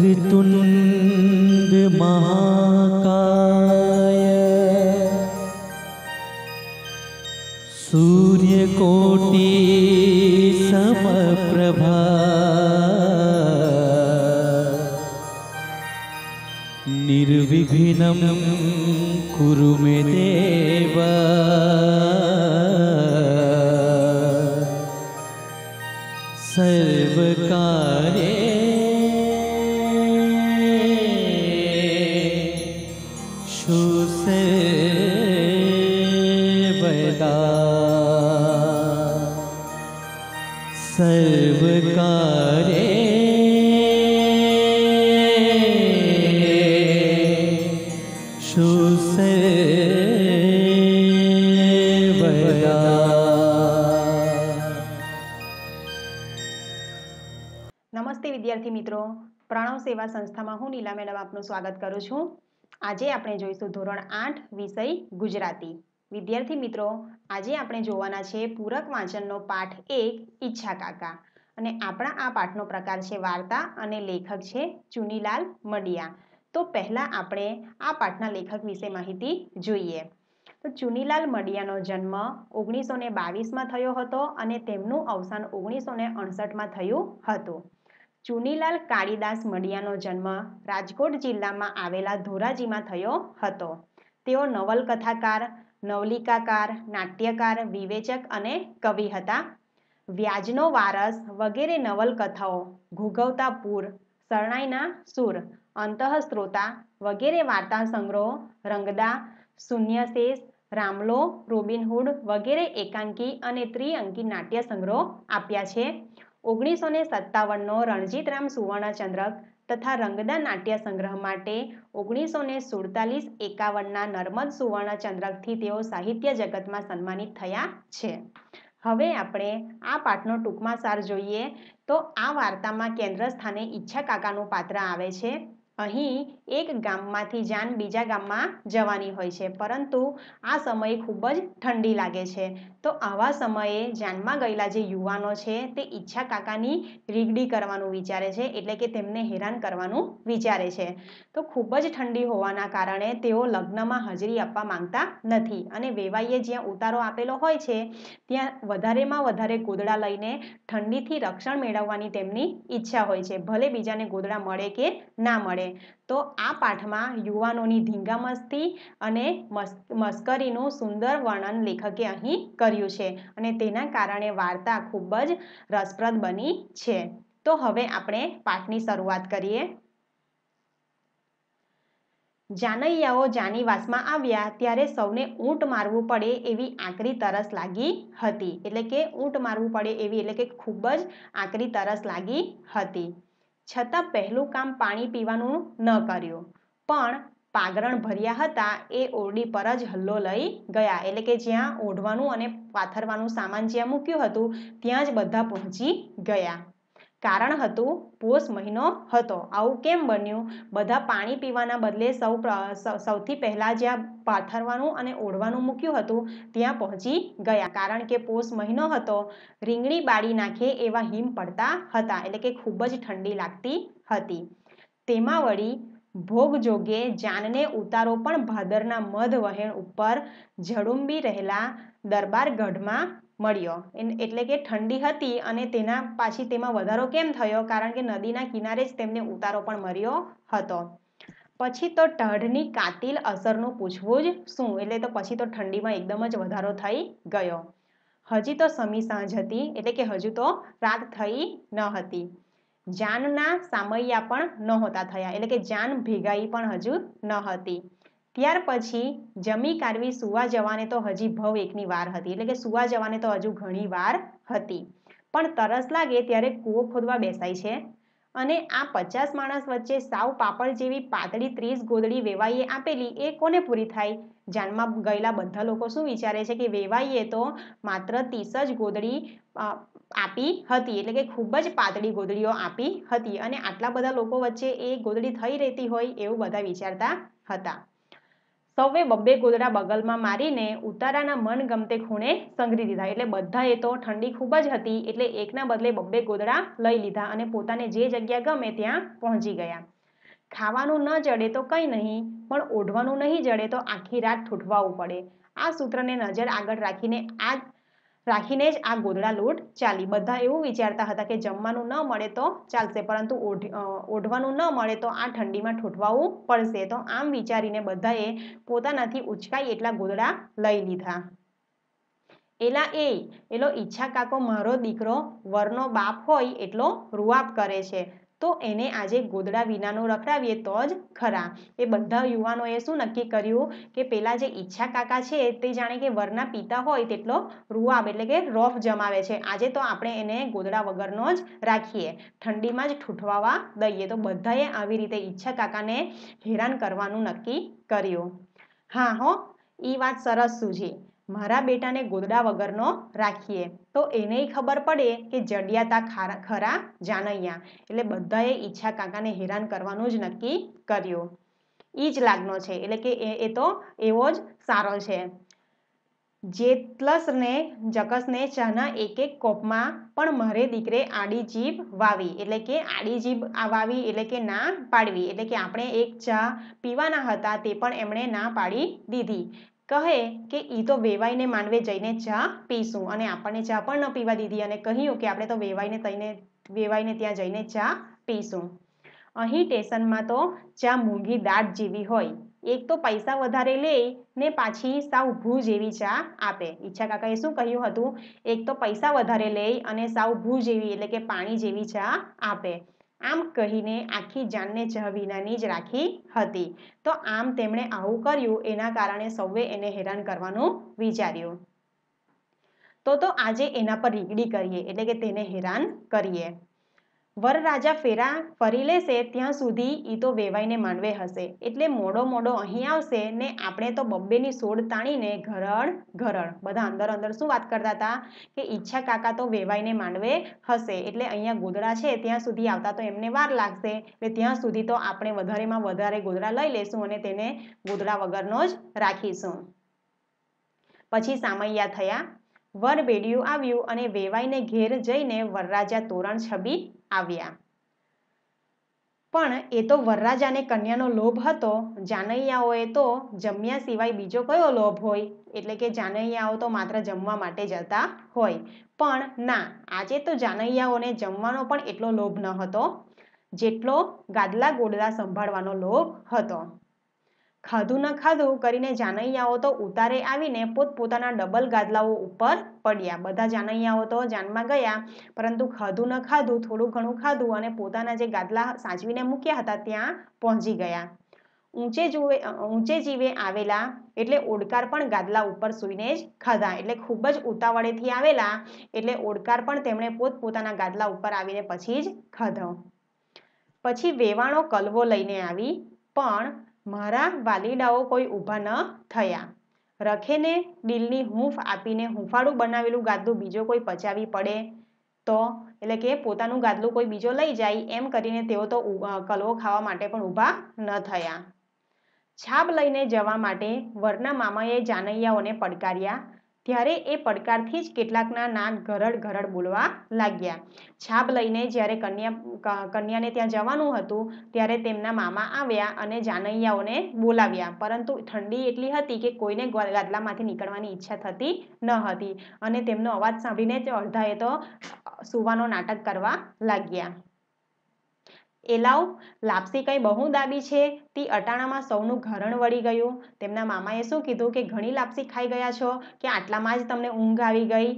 ऋतुनन्द महाकाय सूर्यकोटि समप्रभा कुरु मे સર્વ કરે નમસ્તે વિદ્યાર્થી મિત્રો પ્રણવ સેવા સંસ્થામાં હું નીલા મેડમ આપનું સ્વાગત કરું છું આજે આપણે જોઈશું ધોરણ આઠ વિષય ગુજરાતી વિદ્યાર્થી મિત્રો આજે આપણે જોવાના છે પૂરક વાંચનનો પાઠ એક ઈચ્છા કાકા અને આપણા આ પાઠનો પ્રકાર છે વાર્તા અને લેખક છે ચુનીલાલ મડિયા તો પહેલાં આપણે આ પાઠના લેખક વિશે માહિતી જોઈએ તો ચુનીલાલ મડિયાનો જન્મ ઓગણીસો ને બાવીસમાં થયો હતો અને તેમનું અવસાન ઓગણીસો ને અડસઠમાં થયું હતું ચુનીલાલ કાળીદાસ મડિયાનો જન્મ રાજકોટ જિલ્લામાં આવેલા ધોરાજીમાં થયો હતો તેઓ નવલકથાકાર નવલિકાકાર નાટ્યકાર વિવેચક અને કવિ હતા વ્યાજનો વારસ વગેરે નવલકથાઓ ઘૂઘવતા પૂર શરણાઈના સુર અંતઃસ્ત્રોતા વગેરે વાર્તા સંગ્રહો રંગદા શૂન્યશેષ રામલો રોબિનહુડ વગેરે એકાંકી અને ત્રિઅંકી નાટ્ય સંગ્રહો આપ્યા છે ઓગણીસો ને સત્તાવનનો રણજીતરામ સુવર્ણચંદ્રક તથા રંગદા નાટ્ય સંગ્રહ માટે ઓગણીસો ને સુડતાલીસ એકાવનના નર્મદ સુવર્ણચંદ્રકથી તેઓ સાહિત્ય જગતમાં સન્માનિત થયા છે હવે આપણે આ પાઠનો ટૂંકમાં સાર જોઈએ તો આ વાર્તામાં કેન્દ્ર સ્થાને ઈચ્છા કાકાનું પાત્ર આવે છે અહીં એક ગામમાંથી જાન બીજા ગામમાં જવાની હોય છે પરંતુ આ સમયે ખૂબ જ ઠંડી લાગે છે તો આવા સમયે જાનમાં ગયેલા જે યુવાનો છે તે ઈચ્છા કાકાની રીગડી કરવાનું વિચારે છે એટલે કે તેમને હેરાન કરવાનું વિચારે છે તો ખૂબ જ ઠંડી હોવાના કારણે તેઓ લગ્નમાં હાજરી આપવા માંગતા નથી અને વેવાઈએ જ્યાં ઉતારો આપેલો હોય છે ત્યાં વધારેમાં વધારે ગોદડા લઈને ઠંડીથી રક્ષણ મેળવવાની તેમની ઈચ્છા હોય છે ભલે બીજાને ગોદડા મળે કે ના મળે તો આ પાઠમાં યુવાનોની ધીંગા મસ્તી અને મસ્કરીનું સુંદર વર્ણન લેખકે અહીં કર્યું છે અને તેના કારણે વાર્તા ખૂબ જ રસપ્રદ બની છે તો હવે આપણે પાઠની શરૂઆત કરીએ જાનૈયાઓ જાનીવાસમાં આવ્યા ત્યારે સૌને ઊંટ મારવું પડે એવી આકરી તરસ લાગી હતી એટલે કે ઊંટ મારવું પડે એવી એટલે કે ખૂબ જ આકરી તરસ લાગી હતી છતાં પહેલું કામ પાણી પીવાનું ન કર્યું પણ પાગરણ ભર્યા હતા એ ઓરડી પર જ હલ્લો લઈ ગયા એટલે કે જ્યાં ઓઢવાનું અને પાથરવાનું સામાન જ્યાં મૂક્યું હતું ત્યાં જ બધા પહોંચી ગયા કારણ હતું પોષ મહિનો હતો આવું કેમ બન્યું બધા પાણી પીવાના બદલે સૌ સૌથી પહેલાં જ્યાં પાથરવાનું અને ઓઢવાનું મૂક્યું હતું ત્યાં પહોંચી ગયા કારણ કે પોષ મહિનો હતો રીંગણી બાળી નાખે એવા હિમ પડતા હતા એટલે કે ખૂબ જ ઠંડી લાગતી હતી તેમાં વળી ભોગ જોગે જાનને ઉતારો પણ ભાદરના મધ વહેણ ઉપર ઝડુંબી રહેલા દરબાર ગઢમાં મળ્યો એટલે કે ઠંડી હતી અને તેના પાછી તેમાં વધારો કેમ થયો કારણ કે નદીના કિનારે જ તેમને ઉતારો પણ મળ્યો હતો પછી તો ટાઢની કાતિલ અસરનું પૂછવું જ શું એટલે તો પછી તો ઠંડીમાં એકદમ જ વધારો થઈ ગયો હજી તો સમી સાંજ હતી એટલે કે હજુ તો રાત થઈ ન હતી જાનના સામૈયા પણ નહોતા થયા એટલે કે જાન ભેગાઈ પણ હજુ ન હતી ત્યાર પછી જમી કારવી સુવા જવાને તો હજી ભવ એકની વાર હતી એટલે કે સુવા જવાને તો હજુ ઘણી વાર હતી પણ તરસ લાગે ત્યારે કૂવો ખોદવા બેસાય છે અને આ પચાસ માણસ વચ્ચે સાવ પાપડ જેવી પાતળી ત્રીસ ગોદડી વેવાઈએ આપેલી એ કોને પૂરી થાય જાનમાં ગયેલા બધા લોકો શું વિચારે છે કે વેવાઈએ તો માત્ર ત્રીસ જ ગોદડી આપી હતી એટલે કે ખૂબ જ પાતળી ગોદડીઓ આપી હતી અને આટલા બધા લોકો વચ્ચે એ ગોદડી થઈ રહેતી હોય એવું બધા વિચારતા હતા સૌએ બબ્બે ગોદડા બગલમાં મારીને ઉતારાના મનગમતે ખૂણે સંઘરી દીધા એટલે બધાએ તો ઠંડી ખૂબ જ હતી એટલે એકના બદલે બબ્બે ગોદડા લઈ લીધા અને પોતાને જે જગ્યા ગમે ત્યાં પહોંચી ગયા ખાવાનું ન જડે તો કંઈ નહીં પણ ઓઢવાનું નહીં જડે તો આખી રાત ઠૂઠવાવું પડે આ સૂત્રને નજર આગળ રાખીને આ રાખીને જ આ ગોદડા લોટ ચાલી બધા એવું વિચારતા હતા કે જમવાનું ન મળે તો ચાલશે પરંતુ ઓઢવાનું ન મળે તો આ ઠંડીમાં ઠૂંઠવાવું પડશે તો આમ વિચારીને બધાએ પોતાનાથી ઉચકાય એટલા ગોદડા લઈ લીધા એલા એ એલો ઈચ્છા કાકો મારો દીકરો વરનો બાપ હોય એટલો રૂઆપ કરે છે તો એને આજે ગોદડા વિનાનો રખડાવીએ તો જ ખરા એ બધા યુવાનોએ શું નક્કી કર્યું કે પેલા જે ઈચ્છા કાકા છે તે જાણે કે વરના પિતા હોય તેટલો રૂઆબ એટલે કે રોફ જમાવે છે આજે તો આપણે એને ગોદડા વગરનો જ રાખીએ ઠંડીમાં જ ઠૂઠવાવા દઈએ તો બધાએ આવી રીતે ઈચ્છા કાકાને હેરાન કરવાનું નક્કી કર્યું હા હો એ વાત સરસ સુજી મારા બેટાને ગોદડા વગરનો રાખીએ તો એને ખબર પડે કે જડિયાતા ખરા જાનૈયા એટલે બધાએ ઈચ્છા કાકાને હેરાન કરવાનું જ નક્કી કર્યું ઈ જ લાગનો છે એટલે કે એ તો એવો જ સારો છે જેતલસને જકસને ચાના એક એક કોપમાં પણ મારે દીકરે આડી જીભ વાવી એટલે કે આડી જીભ વાવી એટલે કે ના પાડવી એટલે કે આપણે એક ચા પીવાના હતા તે પણ એમણે ના પાડી દીધી કહે કે એ તો વેવાઈને માંડવે જઈને ચા પીશું અને આપણને ચા પણ ન પીવા દીધી અને કહ્યું કે આપણે તો વેવાઈને તઈને વેવાઈને ત્યાં જઈને ચા પીશું અહીં સ્ટેશનમાં તો ચા મૂંઘી દાટ જેવી હોય એક તો પૈસા વધારે લે ને પાછી સાવ ભૂ જેવી ચા આપે ઈચ્છા કાકાએ શું કહ્યું હતું એક તો પૈસા વધારે લે અને સાવ ભૂ જેવી એટલે કે પાણી જેવી ચા આપે આમ કહીને આખી જાનને ચહ વિનાની જ રાખી હતી તો આમ તેમણે આવું કર્યું એના કારણે સૌએ એને હેરાન કરવાનું વિચાર્યું તો તો આજે એના પર રીગડી કરીએ એટલે કે તેને હેરાન કરીએ વરરાજા ફેરા ફરી લેશે ત્યાં સુધી એ તો વેવાઈને માંડવે હશે એટલે મોડો મોડો અહીં આવશે ને આપણે તો બબ્બેની સોડ તાણીને ઘરડ ઘરડ બધા અંદર અંદર શું વાત કરતા હતા કે ઈચ્છા કાકા તો વેવાઈને માંડવે હશે એટલે અહીંયા ગોદડા છે ત્યાં સુધી આવતા તો એમને વાર લાગશે એટલે ત્યાં સુધી તો આપણે વધારેમાં વધારે ગોદડા લઈ લેશું અને તેને ગોદડા વગરનો જ રાખીશું પછી સામૈયા થયા વર બેડિયું આવ્યું અને વેવાઈને ઘેર જઈને વરરાજા તોરણ છબી આવ્યા પણ એ તો વરરાજાને કન્યાનો લોભ હતો જાનૈયાઓએ તો જમ્યા સિવાય બીજો કયો લોભ હોય એટલે કે જાનૈયાઓ તો માત્ર જમવા માટે જતા હોય પણ ના આજે તો જાનૈયાઓને જમવાનો પણ એટલો લોભ ન હતો જેટલો ગાદલા ગોડલા સંભાળવાનો લોભ હતો ખાધું ન ખાધું કરીને જાનૈયાઓ તો ઉતારે આવીને પોતપોતાના ડબલ ગાદલાઓ ઉપર પડ્યા બધા જાનૈયાઓ તો જાનમાં ગયા પરંતુ ખાધું ન ખાધું થોડું ઘણું ખાધું અને પોતાના જે ગાદલા સાચવીને મૂક્યા હતા ત્યાં પહોંચી ગયા ઊંચે જુએ ઊંચે જીવે આવેલા એટલે ઓડકાર પણ ગાદલા ઉપર સૂઈને જ ખાધા એટલે ખૂબ જ ઉતાવળેથી આવેલા એટલે ઓડકાર પણ તેમણે પોતપોતાના ગાદલા ઉપર આવીને પછી જ ખાધો પછી વેવાણો કલવો લઈને આવી પણ મારા વાલીડાઓ કોઈ ઊભા ન થયા રખેને દિલની હૂંફ આપીને હૂંફાળું બનાવેલું ગાદલું બીજો કોઈ પચાવી પડે તો એટલે કે પોતાનું ગાદલું કોઈ બીજો લઈ જાય એમ કરીને તેઓ તો કલવો ખાવા માટે પણ ઊભા ન થયા છાપ લઈને જવા માટે વરના મામાએ જાનૈયાઓને પડકાર્યા ત્યારે એ પડકારથી જ કેટલાકના નાક ઘરડ ઘરડ બોલવા લાગ્યા છાપ લઈને જ્યારે કન્યા કન્યાને ત્યાં જવાનું હતું ત્યારે તેમના મામા આવ્યા અને જાનૈયાઓને બોલાવ્યા પરંતુ ઠંડી એટલી હતી કે કોઈને ગાદલામાંથી નીકળવાની ઈચ્છા થતી ન હતી અને તેમનો અવાજ સાંભળીને જ અડધાએ તો સુવાનો નાટક કરવા લાગ્યા એલાવ લાપસી કંઈ બહુ દાબી છે તે અટાણામાં સૌનું ઘરણ વળી ગયું તેમના મામાએ શું કીધું કે ઘણી લાપસી ખાઈ ગયા છો કે આટલામાં જ તમને ઊંઘ આવી ગઈ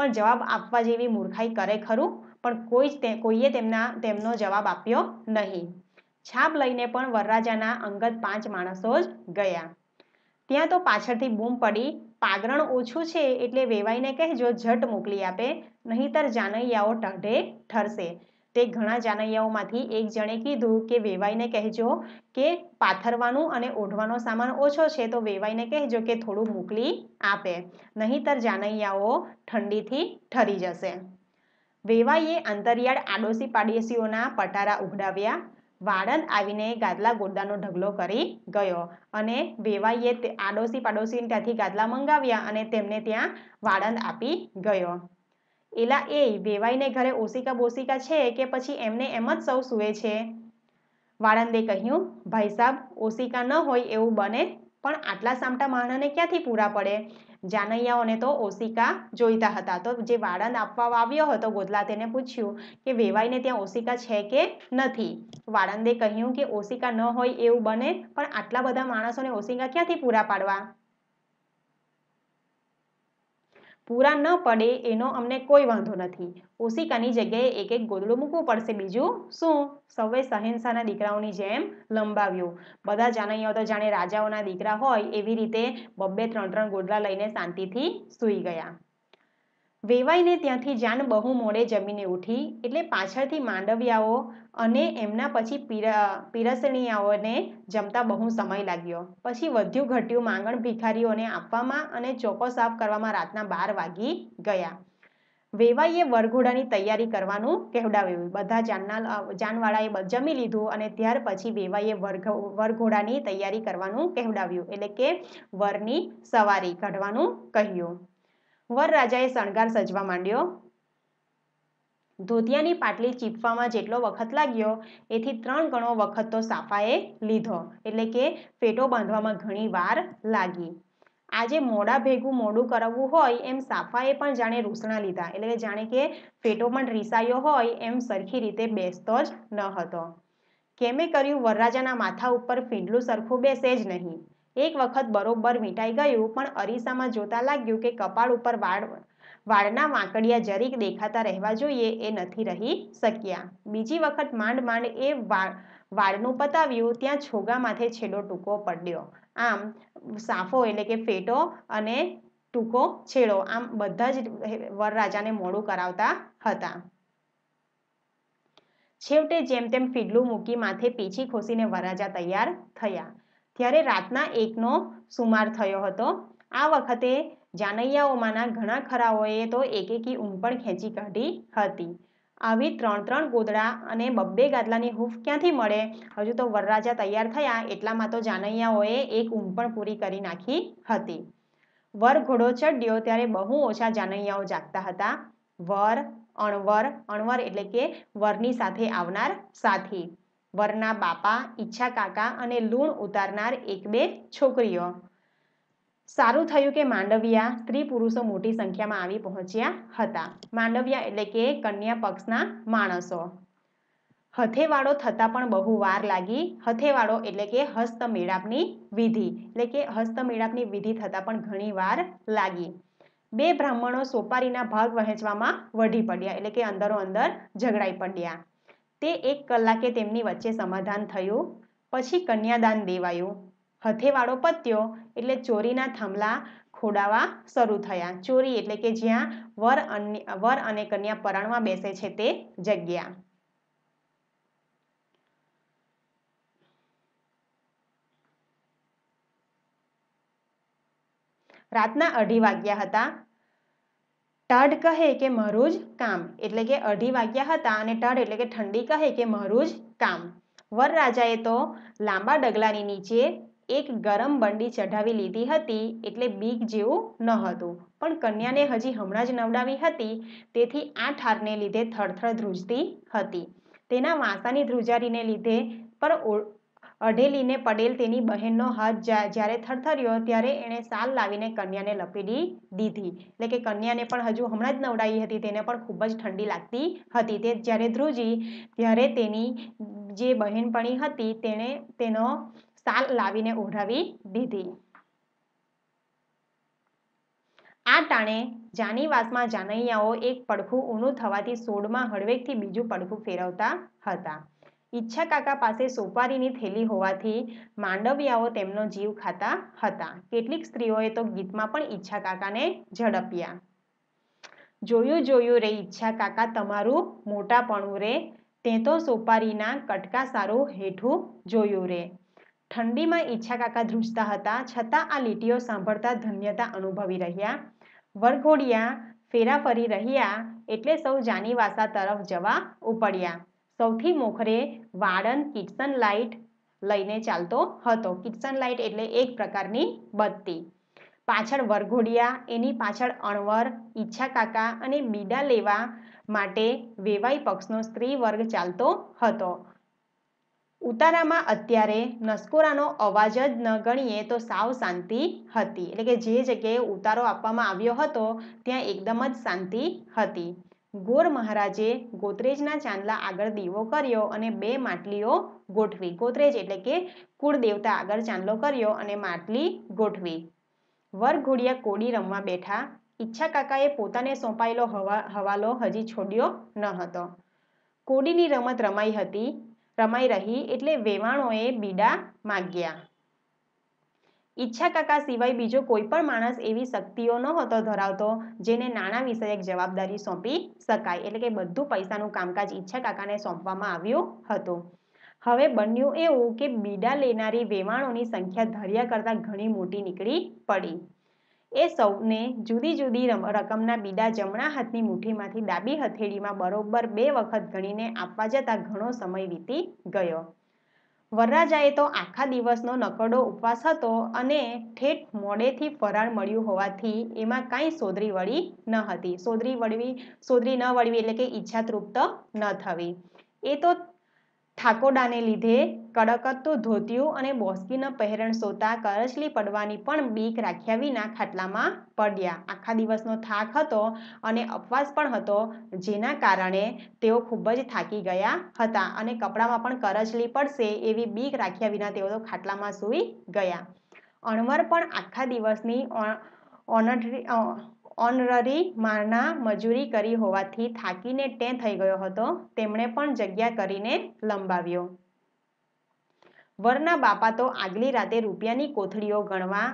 પણ જવાબ આપવા જેવી મૂર્ખાઈ કરે ખરું પણ કોઈ જ કોઈએ તેમના તેમનો જવાબ આપ્યો નહીં છાપ લઈને પણ વરરાજાના અંગત પાંચ માણસો જ ગયા ત્યાં તો પાછળથી બૂમ પડી પાગરણ ઓછું છે એટલે વેવાઈને કહેજો ઝટ મોકલી આપે નહીંતર જાનૈયાઓ ટાઢે ઠરશે તે ઘણા જાનૈયાઓમાંથી એક જણે કીધું કે વેવાઈને કહેજો કે પાથરવાનું અને ઓઢવાનો સામાન ઓછો છે તો વેવાઈને કહેજો કે થોડું મોકલી આપે નહીંતર જાનૈયાઓ ઠંડીથી ઠરી જશે વેવાઈએ અંતરિયાળ આડોશી પાડોશીઓના પટારા ઉઘડાવ્યા વાળંદ આવીને ગાદલા ગોદાનો ઢગલો કરી ગયો અને વેવાઈએ આડોશી પાડોશી ત્યાંથી ગાદલા મંગાવ્યા અને તેમને ત્યાં વાળંદ આપી ગયો એલા એ વેવાઈને ઘરે ઓશિકા બોશિકા છે કે પછી એમને એમ જ સૌ સૂવે છે વાળંદે કહ્યું ભાઈ સાહેબ ઓશિકા ન હોય એવું બને પણ આટલા સામટા માણસને ક્યાંથી પૂરા પડે જાનૈયાઓને તો ઓશિકા જોઈતા હતા તો જે વાળંદ આપવા આવ્યો હતો ગોદલા તેને પૂછ્યું કે વેવાઈને ત્યાં ઓશિકા છે કે નથી વાળંદે કહ્યું કે ઓશિકા ન હોય એવું બને પણ આટલા બધા માણસોને ઓશિકા ક્યાંથી પૂરા પાડવા પૂરા ન પડે એનો અમને કોઈ વાંધો નથી ઓશિકાની જગ્યાએ એક એક ગોદડું મૂકવું પડશે બીજું શું સૌએ શહેનશાહના દીકરાઓની જેમ લંબાવ્યું બધા જાનૈયાઓ તો જાણે રાજાઓના દીકરા હોય એવી રીતે બબ્બે ત્રણ ત્રણ ગોદડા લઈને શાંતિથી સૂઈ ગયા વેવાઈને ત્યાંથી જાન બહુ મોડે જમીને ઉઠી એટલે પાછળથી માંડવિયાઓ અને એમના પછી પીરસણીયાઓને જમતા બહુ સમય લાગ્યો પછી વધ્યું ઘટ્યું માંગણ ભિખારીઓને આપવામાં અને ચોકો સાફ કરવામાં રાતના બાર વાગી ગયા વેવાઈએ વરઘોડાની તૈયારી કરવાનું કહેવડાવ્યું બધા જાનના જાનવાળાએ જમી લીધું અને ત્યાર પછી વેવાઈએ વરઘોડાની તૈયારી કરવાનું કહેવડાવ્યું એટલે કે વરની સવારી કાઢવાનું કહ્યું વરરાજાએ શણગાર સજવા માંડ્યો ધોતિયાની પાટલી ચીપવામાં જેટલો વખત લાગ્યો એથી ત્રણ ગણો વખત તો સાફાએ લીધો એટલે કે ફેટો બાંધવામાં ઘણી વાર લાગી આજે મોડા ભેગું મોડું કરાવવું હોય એમ સાફાએ પણ જાણે રૂસણા લીધા એટલે કે જાણે કે ફેટો પણ રીસાયો હોય એમ સરખી રીતે બેસતો જ ન હતો કેમે કર્યું વરરાજાના માથા ઉપર ફીંડલું સરખું બેસે જ નહીં એક વખત બરોબર વીંટાઈ ગયું પણ અરીસામાં જોતા લાગ્યું કે કપાળ ઉપર વાળ વાળના વાંકડિયા જરીક દેખાતા રહેવા જોઈએ એ નથી રહી શક્યા બીજી વખત માંડ માંડ એ વાળ વાળનું પતાવ્યું ત્યાં છોગા માથે છેડો ટૂંકો પડ્યો આમ સાફો એટલે કે ફેટો અને ટૂંકો છેડો આમ બધા જ વરરાજાને મોડું કરાવતા હતા છેવટે જેમ તેમ ફીડલું મૂકી માથે પીછી ખોસીને વરરાજા તૈયાર થયા ત્યારે રાતના એકનો સુમાર થયો હતો આ વખતે જાનૈયાઓમાંના ઘણા ખરાઓએ તો એકેકી ઊંઘ પણ ખેંચી કાઢી હતી આવી ત્રણ ત્રણ ગોદડા અને બબ્બે ગાદલાની હૂફ ક્યાંથી મળે હજુ તો વરરાજા તૈયાર થયા એટલામાં તો જાનૈયાઓએ એક ઊંઘ પણ પૂરી કરી નાખી હતી વર ઘોડો ચડ્યો ત્યારે બહુ ઓછા જાનૈયાઓ જાગતા હતા વર અણવર અણવર એટલે કે વરની સાથે આવનાર સાથી વરના બાપા ઈચ્છા કાકા અને લૂણ ઉતારનાર એક બે છોકરીઓ સારું થયું કે માંડવિયા સ્ત્રી પુરુષો મોટી સંખ્યામાં આવી પહોંચ્યા હતા માંડવિયા એટલે કે કન્યા પક્ષના માણસો હથેવાળો થતાં પણ બહુ વાર લાગી હથેવાળો એટલે કે હસ્તમેળાપની વિધિ એટલે કે હસ્તમેળાપની વિધિ થતાં પણ ઘણી વાર લાગી બે બ્રાહ્મણો સોપારીના ભાગ વહેંચવામાં વઢી પડ્યા એટલે કે અંદરો અંદર ઝઘડાઈ પડ્યા તે એક કલાકે તેમની વચ્ચે સમાધાન થયું પછી કન્યાદાન દેવાયું હથેવાળો પત્યો એટલે ચોરીના થાંભલા ખોડાવા શરૂ થયા ચોરી એટલે કે જ્યાં વર અને વર અને કન્યા પરાણમાં બેસે છે તે જગ્યા રાતના અઢી વાગ્યા હતા ટાઢ કહે કે મારું જ કામ એટલે કે અઢી વાગ્યા હતા અને ટાઢ એટલે કે ઠંડી કહે કે મારું જ કામ વરરાજાએ તો લાંબા ડગલાની નીચે એક ગરમ બંડી ચઢાવી લીધી હતી એટલે બીક જેવું ન હતું પણ કન્યાને હજી હમણાં જ નવડાવી હતી તેથી આ ઠારને લીધે થરથર ધ્રુજતી હતી તેના વાંસાની ધ્રુજારીને લીધે પર અઢેલીને પડેલ તેની બહેનનો હાથ જ્યારે થરથર્યો ત્યારે એણે સાલ લાવીને કન્યાને લપેડી દીધી એટલે કે કન્યાને પણ હજુ હમણાં જ નવડાવી હતી તેને પણ ખૂબ જ ઠંડી લાગતી હતી તે જ્યારે ધ્રુજી ત્યારે તેની જે બહેનપણી હતી તેણે તેનો સાલ લાવીને ઓઢાવી દીધી આ ટાણે જાનીવાસમાં જાનૈયાઓ એક પડખું ઊંડું થવાથી સોળમાં હળવેકથી બીજું પડખું ફેરવતા હતા ઈચ્છા કાકા પાસે સોપારીની થેલી હોવાથી માંડવિયાઓ તેમનો જીવ ખાતા હતા કેટલીક સ્ત્રીઓએ તો ગીતમાં પણ ઈચ્છા કાકાને ઝડપ્યા જોયું જોયું રે ઈચ્છા કાકા તમારું મોટાપણું રે તે તો સોપારીના કટકા સારું હેઠું જોયું રે ઠંડીમાં ઈચ્છા કાકા ધ્રુજતા હતા છતાં આ લીટીઓ સાંભળતા ધન્યતા અનુભવી રહ્યા વરઘોડિયા ફેરા ફરી રહ્યા એટલે સૌ જાનીવાસા તરફ જવા ઉપડ્યા સૌથી મોખરે વાળન કિટસન લાઇટ લઈને ચાલતો હતો કિટસન લાઇટ એટલે એક પ્રકારની બત્તી પાછળ વરઘોડિયા એની પાછળ અણવર ઈચ્છા કાકા અને બીડા લેવા માટે વેવાઈ પક્ષનો સ્ત્રી વર્ગ ચાલતો હતો ઉતારામાં અત્યારે નસકોરાનો અવાજ જ ન ગણીએ તો સાવ શાંતિ હતી એટલે કે જે જગ્યાએ ઉતારો આપવામાં આવ્યો હતો ત્યાં એકદમ જ શાંતિ હતી ગોર મહારાજે ગોત્રેજના ચાંદલા આગળ દીવો કર્યો અને બે માટલીઓ ગોઠવી ગોત્રેજ એટલે કે કુળદેવતા આગળ ચાંદલો કર્યો અને માટલી ગોઠવી વરઘોડિયા કોડી રમવા બેઠા ઈચ્છા કાકાએ પોતાને સોંપાયેલો હવાલો હજી છોડ્યો ન હતો કોડીની રમત રમાઈ હતી રમાઈ રહી એટલે વેવાણોએ બીડા માગ્યા ઈચ્છા ઈચ્છાકાકા સિવાય બીજો કોઈ પણ માણસ એવી શક્તિઓ નહોતો ધરાવતો જેને નાણાં વિષયક જવાબદારી સોંપી શકાય એટલે કે બધું પૈસાનું કામકાજ ઈચ્છા ઈચ્છાકાકાને સોંપવામાં આવ્યું હતું હવે બન્યું એવું કે બીડા લેનારી વેવાણોની સંખ્યા ધર્યા કરતાં ઘણી મોટી નીકળી પડી એ સૌને જુદી જુદી રકમના બીડા જમણા હાથની મુઠ્ઠીમાંથી ડાબી હથેળીમાં બરોબર બે વખત ગણીને આપવા જતાં ઘણો સમય વીતી ગયો વરરાજાએ તો આખા દિવસનો નકડો ઉપવાસ હતો અને ઠેઠ મોડેથી ફરાળ મળ્યું હોવાથી એમાં કાંઈ સોદરી વળી ન હતી સોદરી વળવી સોદરી ન વળવી એટલે કે ઈચ્છા તૃપ્ત ન થવી એ તો ઠાકોડાને લીધે કડકતું ધોતિયું અને બોસ્કીનો પહેરણ સોતા કરચલી પડવાની પણ બીક રાખ્યા વિના ખાટલામાં પડ્યા આખા દિવસનો થાક હતો અને અપવાસ પણ હતો જેના કારણે તેઓ ખૂબ જ થાકી ગયા હતા અને કપડામાં પણ કરચલી પડશે એવી બીક રાખ્યા વિના તેઓ તો ખાટલામાં સૂઈ ગયા અણવર પણ આખા દિવસની ઓનટરી ઓનરરી માના મજૂરી કરી હોવાથી થાકીને ટે થઈ ગયો હતો તેમણે પણ જગ્યા કરીને લંબાવ્યો વરના બાપા તો આગલી રાતે રૂપિયાની કોથળીઓ ગણવા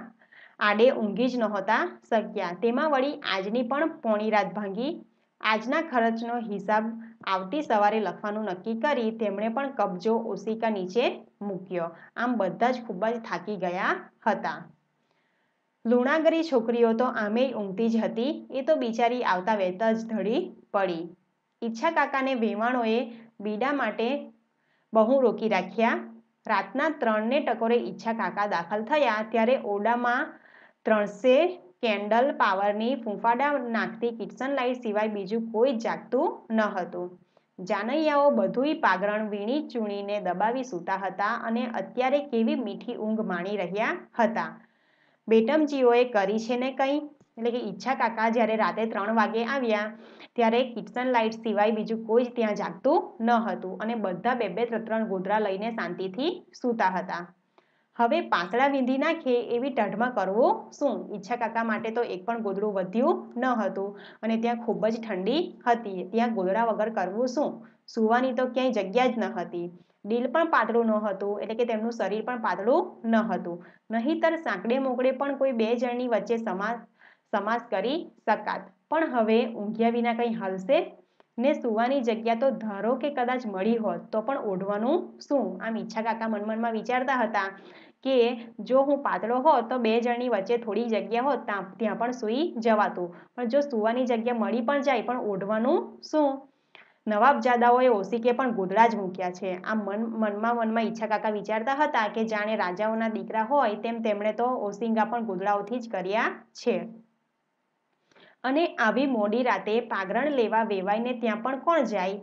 આડે ઊંઘી જ નહોતા શક્યા તેમાં વળી આજની પણ પોણી રાત ભાંગી આજના ખર્ચનો હિસાબ આવતી સવારે લખવાનું નક્કી કરી તેમણે પણ કબજો ઓશિકા નીચે મૂક્યો આમ બધા જ ખૂબ જ થાકી ગયા હતા લુણાગરી છોકરીઓ તો આમેય ઊંઘતી જ હતી એ તો બિચારી આવતા વેતા જ ધડી પડી ઈચ્છા કાકાને વેવાણોએ બીડા માટે બહુ રોકી રાખ્યા રાતના ત્રણને ટકોરે ઈચ્છા કાકા દાખલ થયા ત્યારે ઓરડામાં ત્રણસે કેન્ડલ પાવરની ફૂંફાડા નાખતી કિચન લાઇટ સિવાય બીજું કોઈ જાગતું ન હતું જાનૈયાઓ બધુંય પાગરણ વીણી ચૂણીને દબાવી સૂતા હતા અને અત્યારે કેવી મીઠી ઊંઘ માણી રહ્યા હતા બેટમજીઓએ કરી છે ને કંઈ એટલે કે ઈચ્છા કાકા જ્યારે રાતે ત્રણ વાગે આવ્યા ત્યારે કિચન લાઇટ સિવાય બીજું કોઈ જ ત્યાં જાગતું ન હતું અને બધા બે બે ત્રણ ત્રણ ગોધરા લઈને શાંતિથી સૂતા હતા હવે પાંસડા વિંધી નાખે એવી ટઢમાં કરવું શું ઈચ્છા કાકા માટે તો એક પણ ગોદડું વધ્યું ન હતું અને ત્યાં ખૂબ જ ઠંડી હતી ત્યાં ગોદડા વગર કરવું શું સુવાની તો ક્યાંય જગ્યા જ ન હતી દિલ પણ પાતળું ન હતું એટલે કે તેમનું શરીર પણ પાતળું ન હતું નહીંતર સાંકડે મોકળે પણ કોઈ બે જણની વચ્ચે સમાસ સમાસ કરી શકાત પણ હવે ઊંઘ્યા વિના કંઈ હાલશે ને સુવાની જગ્યા તો ધારો કે કદાચ મળી હોત તો પણ ઓઢવાનું શું આમ ઈચ્છા કાકા મનમનમાં વિચારતા હતા કે જો હું પાતળો હોત તો બે જણની વચ્ચે થોડી જગ્યા હોત ત્યાં પણ સૂઈ જવાતું પણ જો સૂવાની જગ્યા મળી પણ જાય પણ ઓઢવાનું શું નવાબજાદાઓએ ઓશિકે પણ ગોદડા જ મૂક્યા છે આમ મન મનમાં મનમાં ઈચ્છા કાકા વિચારતા હતા કે જાણે રાજાઓના દીકરા હોય તેમ તેમણે તો ઓશિંગા પણ ગોદડાઓથી જ કર્યા છે અને આવી મોડી રાતે પાગરણ લેવા વેવાઈને ત્યાં પણ કોણ જાય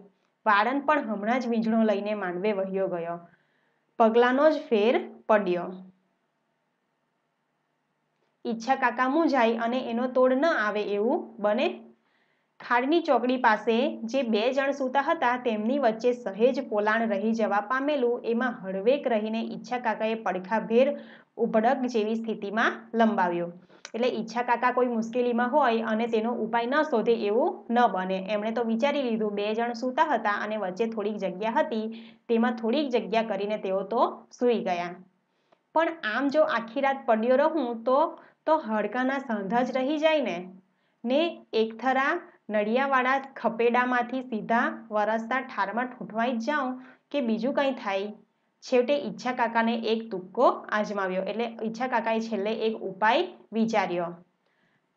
વાળંદ પણ હમણાં જ વીંઝણો લઈને માંડવે વહ્યો ગયો પગલાંનો જ ફેર પડ્યો ઈચ્છા કાકા મૂંઝાય અને એનો તોડ ન આવે એવું બને ખાડની ચોકડી પાસે જે બે જણ સૂતા હતા તેમની વચ્ચે સહેજ પોલાણ રહી જવા પામેલું એમાં હળવેક રહીને ઈચ્છા કાકાએ પડખાભેર ઉભડક જેવી સ્થિતિમાં લંબાવ્યો એટલે ઈચ્છા કાકા કોઈ મુશ્કેલીમાં હોય અને તેનો ઉપાય ન શોધે એવું ન બને એમણે તો વિચારી લીધું બે જણ સૂતા હતા અને વચ્ચે થોડીક જગ્યા હતી તેમાં થોડીક જગ્યા કરીને તેઓ તો સૂઈ ગયા પણ આમ જો આખી રાત પડ્યો રહું તો તો હડકાના સાંધા જ રહી જાય ને ને એકથરા નડિયાવાળા ખપેડામાંથી સીધા વરસતા ઠારમાં ઠૂંઠવાઈ જાઉં કે બીજું કંઈ થાય છેવટે ઈચ્છા કાકાને એક તુક્કો આજમાવ્યો એટલે ઈચ્છા કાકાએ છેલ્લે એક ઉપાય વિચાર્યો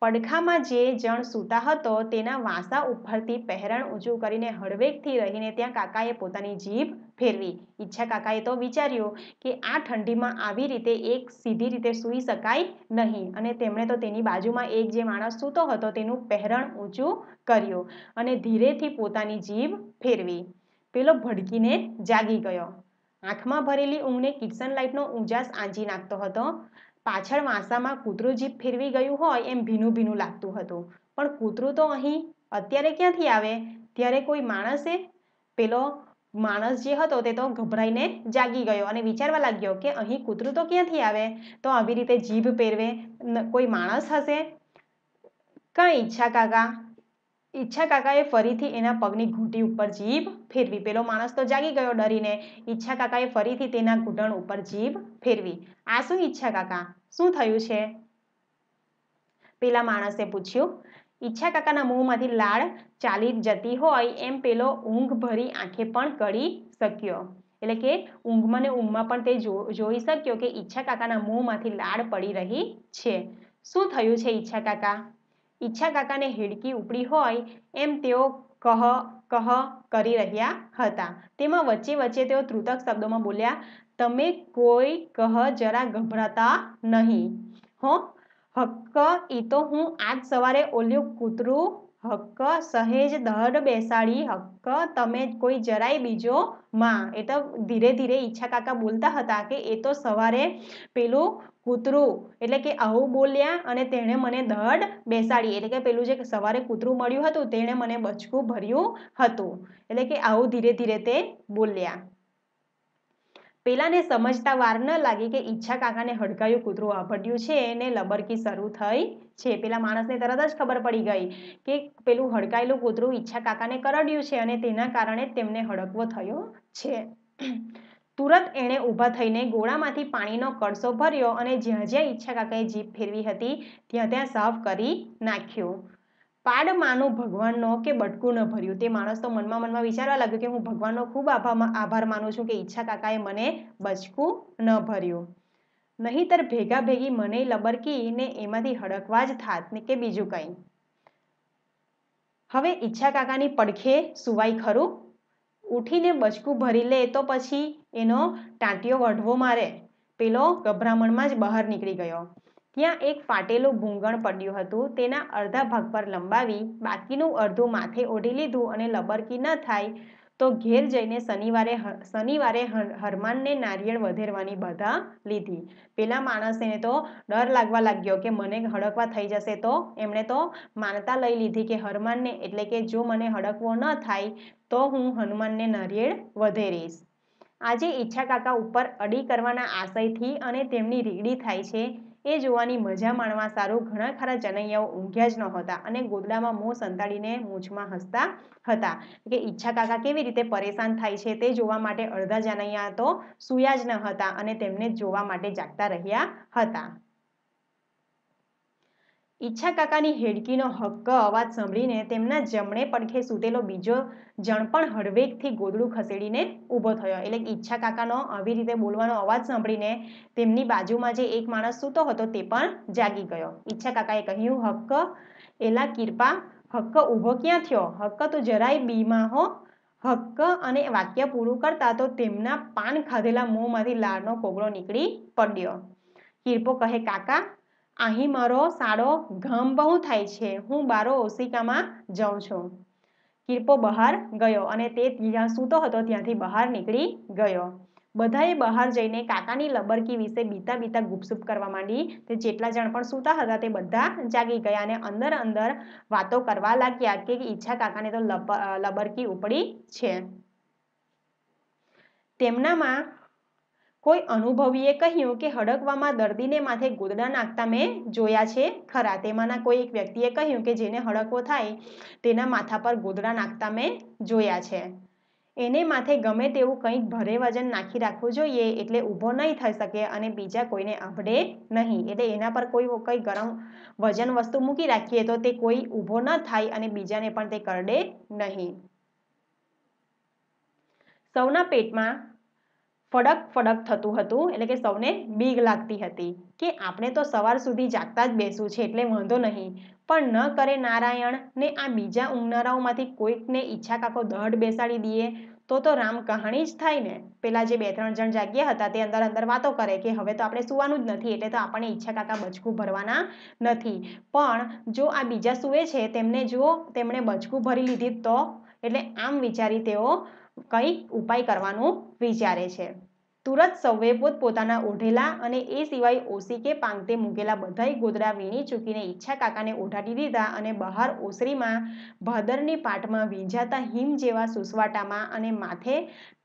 પડખામાં જે જણ સૂતા હતો તેના વાંસા ઉપરથી પહેરણ ઊંચું કરીને હળવેકથી રહીને ત્યાં કાકાએ પોતાની જીભ ફેરવી ઈચ્છા કાકાએ તો વિચાર્યું કે આ ઠંડીમાં આવી રીતે એક સીધી રીતે સૂઈ શકાય નહીં અને તેમણે તો તેની બાજુમાં એક જે માણસ સૂતો હતો તેનું પહેરણ ઊંચું કર્યું અને ધીરેથી પોતાની જીભ ફેરવી પેલો ભડકીને જાગી ગયો આંખમાં ભરેલી ઊંઘને કિડસન લાઈટનો ઉજાસ આંજી નાખતો હતો પાછળ વાંસામાં કૂતરું જીભ ફેરવી ગયું હોય એમ ભીનું ભીનું લાગતું હતું પણ કૂતરું તો અહીં અત્યારે ક્યાંથી આવે ત્યારે કોઈ માણસે પેલો માણસ જે હતો તે તો ગભરાઈને જાગી ગયો અને વિચારવા લાગ્યો કે અહીં કૂતરું તો ક્યાંથી આવે તો આવી રીતે જીભ પહેરવે કોઈ માણસ હશે કઈ ઈચ્છા કાકા ઈચ્છા કાકાએ ફરીથી એના પગની ઘૂંટી ઉપર જીભ ફેરવી પેલો માણસ તો જાગી ગયો ડરીને ઈચ્છા કાકાએ ફરીથી તેના ઘૂંટણ ઉપર જીભ ફેરવી આ શું ઈચ્છા કાકા શું થયું છે પેલા માણસે પૂછ્યું ઈચ્છા કાકાના મોંમાંથી લાળ ચાલી જતી હોય એમ પેલો ઊંઘ ભરી આંખે પણ કરી શક્યો એટલે કે ઊંઘમાં ને ઊંઘમાં પણ તે જોઈ શક્યો કે ઈચ્છા કાકાના મોંમાંથી લાળ પડી રહી છે શું થયું છે ઈચ્છા કાકા ઈચ્છા કાકાને હેડકી ઉપડી હોય એમ તેઓ કહ કહ કરી રહ્યા હતા તેમાં વચ્ચે વચ્ચે તેઓ ત્રુતક શબ્દોમાં બોલ્યા તમે કોઈ કહ જરા ગભરાતા નહીં હો હક્ક એ તો હું આજ સવારે ઓલ્યું કૂતરું હક્ક સહેજ દહડ બેસાડી હક્ક તમે કોઈ જરાય બીજો માં એ તો ધીરે ધીરે ઈચ્છા કાકા બોલતા હતા કે એ તો સવારે પેલું કૂતરું એટલે કે આવું બોલ્યા અને તેણે મને દડ બેસાડી એટલે કે પેલું જે સવારે કૂતરું મળ્યું હતું તેણે મને બચકું ભર્યું હતું એટલે કે આવું ધીરે ધીરે તે બોલ્યા પેલાને સમજતા વાર ન લાગી કે ઈચ્છા કાકાને હડકાયું કૂતરું આભડ્યું છે એને લબરકી શરૂ થઈ છે પેલા માણસને તરત જ ખબર પડી ગઈ કે પેલું હડકાયેલું કૂતરું ઈચ્છા કાકાને કરડ્યું છે અને તેના કારણે તેમને હડકવો થયો છે તુરત એણે ઊભા થઈને ગોળામાંથી પાણીનો કળસો ભર્યો અને જ્યાં જ્યાં ઈચ્છા કાકાએ જીભ ફેરવી હતી ત્યાં ત્યાં સાફ કરી નાખ્યું પાડ પાડમાનું ભગવાનનો કે બટકું ન ભર્યું તે માણસ તો મનમાં મનમાં વિચારવા લાગ્યો કે હું ભગવાનનો ખૂબ આભાર માનું છું કે ઈચ્છા કાકાએ મને બચકું ન ભર્યું નહીતર ભેગા ભેગી મને લબરકી ને એમાંથી હડકવા જ થાત ને કે બીજું કંઈ હવે ઈચ્છા કાકાની પડખે સુવાય ખરું ઉઠીને બચકું ભરી લે તો પછી એનો ટાંટિયો વઢવો મારે પેલો ગભરામણમાં જ બહાર નીકળી ગયો ત્યાં એક ફાટેલું ભૂંગણ પડ્યું હતું તેના અડધા ભાગ પર લંબાવી બાકીનું અડધું માથે ઓઢી લીધું અને લબરકી ન થાય તો ઘેર જઈને શનિવારે શનિવારે હરમાનને નારિયેળ વધેરવાની બધા લીધી પેલા માણસને તો ડર લાગવા લાગ્યો કે મને હડકવા થઈ જશે તો એમણે તો માનતા લઈ લીધી કે હરમાનને એટલે કે જો મને હડકવો ન થાય તો હું હનુમાનને નારિયેળ વધેરીશ આજે ઈચ્છા કાકા ઉપર અડી કરવાના આશયથી અને તેમની રીગડી થાય છે એ જોવાની મજા માણવા સારું ઘણા ખરા ચનૈયાઓ ઊંઘ્યા જ નહોતા અને ગોદડામાં મોં સંતાડીને મૂછમાં હસતા હતા કે ઈચ્છા કાકા કેવી રીતે પરેશાન થાય છે તે જોવા માટે અડધા જનૈયા તો સૂયા જ ન હતા અને તેમને જોવા માટે જાગતા રહ્યા હતા ઈચ્છા કાકાની હેડકીનો હક્ક અવાજ સાંભળીને તેમના જમણે પડખે સૂતેલો બીજો જણ પણ હળવેકથી ગોદડું ખસેડીને ઊભો થયો એટલે ઈચ્છા કાકાનો આવી રીતે બોલવાનો અવાજ સાંભળીને તેમની બાજુમાં જે એક માણસ સૂતો હતો તે પણ જાગી ગયો ઈચ્છા કાકાએ કહ્યું હક્ક એલા કિરપા હક્ક ઊભો ક્યાં થયો હક્ક તો જરાય બીમાં હો હક્ક અને વાક્ય પૂરું કરતા તો તેમના પાન ખાધેલા મોંમાંથી લાળનો કોગળો નીકળી પડ્યો કિરપો કહે કાકા અહીં મારો સાડો ઘામ બહુ થાય છે હું બારો ઓશિકામાં જાઉં છું કીર્પો બહાર ગયો અને તે જ્યાં સૂતો હતો ત્યાંથી બહાર નીકળી ગયો બધાએ બહાર જઈને કાકાની લબરકી વિશે બીતા બીતા ગુપસુપ કરવા માંડી તે જેટલા જણ પણ સૂતા હતા તે બધા જાગી ગયા અને અંદર અંદર વાતો કરવા લાગ્યા કે ઈચ્છા કાકાને તો લબરકી ઉપડી છે તેમનામાં કોઈ અનુભવીએ કહ્યું કે હડકવામાં દર્દીને માથે ગોદડા નાખતા મેં જોયા છે ખરા તેમાંના કોઈ એક વ્યક્તિએ કહ્યું કે જેને હડકવો થાય તેના માથા પર ગોદડા નાખતા મેં જોયા છે એને માથે ગમે તેવું કંઈક ભારે વજન નાખી રાખવું જોઈએ એટલે ઊભો નહીં થઈ શકે અને બીજા કોઈને આંભડે નહીં એટલે એના પર કોઈ કંઈ ગરમ વજન વસ્તુ મૂકી રાખીએ તો તે કોઈ ઊભો ન થાય અને બીજાને પણ તે કરડે નહીં સૌના પેટમાં ફડક ફડક થતું હતું એટલે કે સૌને બીગ લાગતી હતી કે આપણે તો સવાર સુધી જાગતા જ બેસવું છે એટલે વાંધો નહીં પણ ન કરે નારાયણ ને આ બીજા ઊંઘનારાઓમાંથી કોઈકને ઈચ્છા કાકો દહડ બેસાડી દઈએ તો તો રામ કહાણી જ થાય ને પેલા જે બે ત્રણ જણ જાગ્યા હતા તે અંદર અંદર વાતો કરે કે હવે તો આપણે સુવાનું જ નથી એટલે તો આપણને ઈચ્છા કાકા બચકું ભરવાના નથી પણ જો આ બીજા સૂવે છે તેમને જો તેમણે બચકું ભરી લીધી તો એટલે આમ વિચારી તેઓ કંઈ ઉપાય કરવાનું વિચારે છે તુરત સૌએ પોત પોતાના ઓઢેલા અને એ સિવાય ઓસી કે પાંગતે મૂકેલા બધાય ગોદડા વીણી ચૂકીને ઈચ્છા કાકાને ઓઢાડી દીધા અને બહાર ઓસરીમાં ભાદરની પાટમાં વીંઝાતા હિમ જેવા સુસવાટામાં અને માથે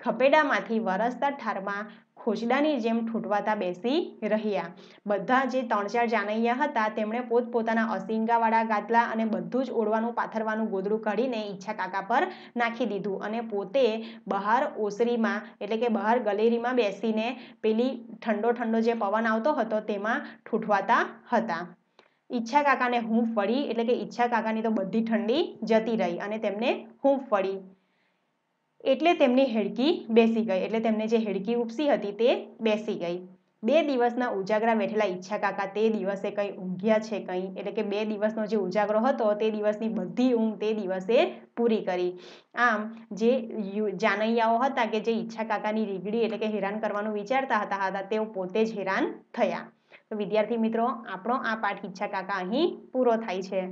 ખપેડામાંથી વરસતા ઠારમાં ખોજડાની જેમ ઠૂંટવાતા બેસી રહ્યા બધા જે ત્રણ ચાર જાનૈયા હતા તેમણે પોતપોતાના અસિંગાવાળા ગાદલા અને બધું જ ઓળવાનું પાથરવાનું ગોદડું કાઢીને ઈચ્છા કાકા પર નાખી દીધું અને પોતે બહાર ઓસરીમાં એટલે કે બહાર ગલેરીમાં બેસીને પેલી ઠંડો ઠંડો જે પવન આવતો હતો તેમાં ઠૂંઠવાતા હતા ઈચ્છા કાકાને હૂંફ વળી એટલે કે ઈચ્છા કાકાની તો બધી ઠંડી જતી રહી અને તેમને હૂંફ ફળી એટલે તેમની હેડકી બેસી ગઈ એટલે તેમને જે હેડકી ઉપસી હતી તે બેસી ગઈ બે દિવસના ઉજાગરા બેઠેલા ઈચ્છા કાકા તે દિવસે કંઈ ઊંઘ્યા છે કંઈ એટલે કે બે દિવસનો જે ઉજાગરો હતો તે દિવસની બધી ઊંઘ તે દિવસે પૂરી કરી આમ જે જાનૈયાઓ હતા કે જે ઈચ્છા કાકાની રીગડી એટલે કે હેરાન કરવાનું વિચારતા હતા હતા તેઓ પોતે જ હેરાન થયા તો વિદ્યાર્થી મિત્રો આપણો આ પાઠ ઈચ્છા કાકા અહીં પૂરો થાય છે